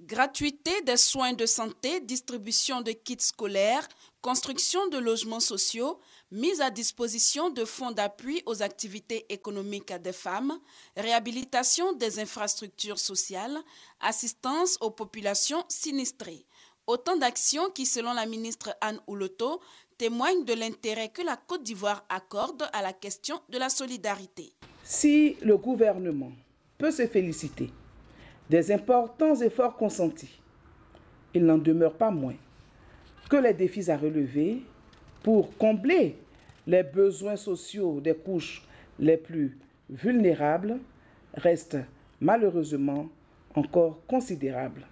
Gratuité des soins de santé, distribution de kits scolaires, construction de logements sociaux, mise à disposition de fonds d'appui aux activités économiques des femmes, réhabilitation des infrastructures sociales, assistance aux populations sinistrées. Autant d'actions qui, selon la ministre Anne Ouloto, témoignent de l'intérêt que la Côte d'Ivoire accorde à la question de la solidarité. Si le gouvernement peut se féliciter des importants efforts consentis, il n'en demeure pas moins que les défis à relever pour combler les besoins sociaux des couches les plus vulnérables restent malheureusement encore considérables.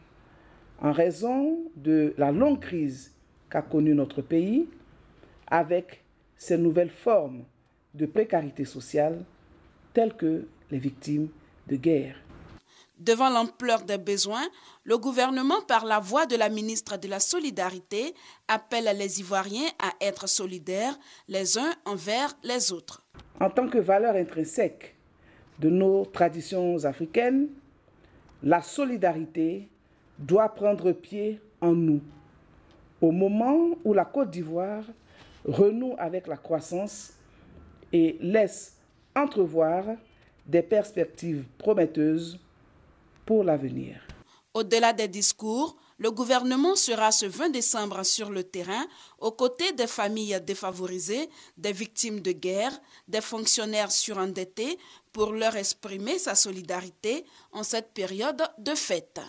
En raison de la longue crise qu'a connue notre pays, avec ces nouvelles formes de précarité sociale, telles que les victimes de guerre. Devant l'ampleur des besoins, le gouvernement, par la voix de la ministre de la Solidarité, appelle les Ivoiriens à être solidaires les uns envers les autres. En tant que valeur intrinsèque de nos traditions africaines, la solidarité doit prendre pied en nous. Au moment où la Côte d'Ivoire renoue avec la croissance et laisse entrevoir des perspectives prometteuses l'avenir. Au-delà des discours, le gouvernement sera ce 20 décembre sur le terrain aux côtés des familles défavorisées, des victimes de guerre, des fonctionnaires surendettés pour leur exprimer sa solidarité en cette période de fête.